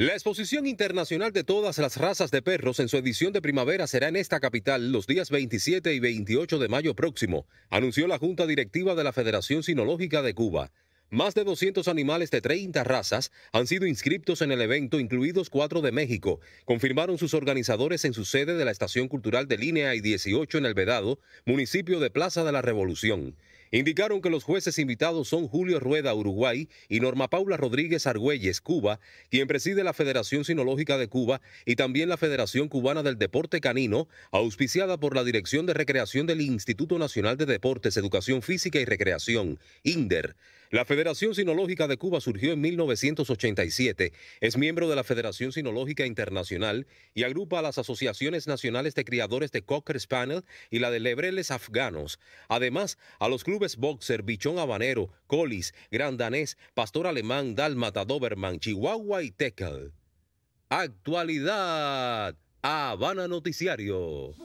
La exposición internacional de todas las razas de perros en su edición de primavera será en esta capital los días 27 y 28 de mayo próximo, anunció la Junta Directiva de la Federación Sinológica de Cuba. Más de 200 animales de 30 razas han sido inscritos en el evento, incluidos cuatro de México, confirmaron sus organizadores en su sede de la Estación Cultural de Línea y 18 en El Vedado, municipio de Plaza de la Revolución. Indicaron que los jueces invitados son Julio Rueda, Uruguay, y Norma Paula Rodríguez Argüelles, Cuba, quien preside la Federación Sinológica de Cuba y también la Federación Cubana del Deporte Canino, auspiciada por la Dirección de Recreación del Instituto Nacional de Deportes, Educación Física y Recreación, INDER. La Federación Sinológica de Cuba surgió en 1987, es miembro de la Federación Sinológica Internacional y agrupa a las asociaciones nacionales de criadores de Cocker Spaniel y la de lebreles afganos, además a los clubes boxer, bichón habanero, colis, gran danés, pastor alemán, dálmata, doberman, chihuahua y tekel. Actualidad, Habana Noticiario.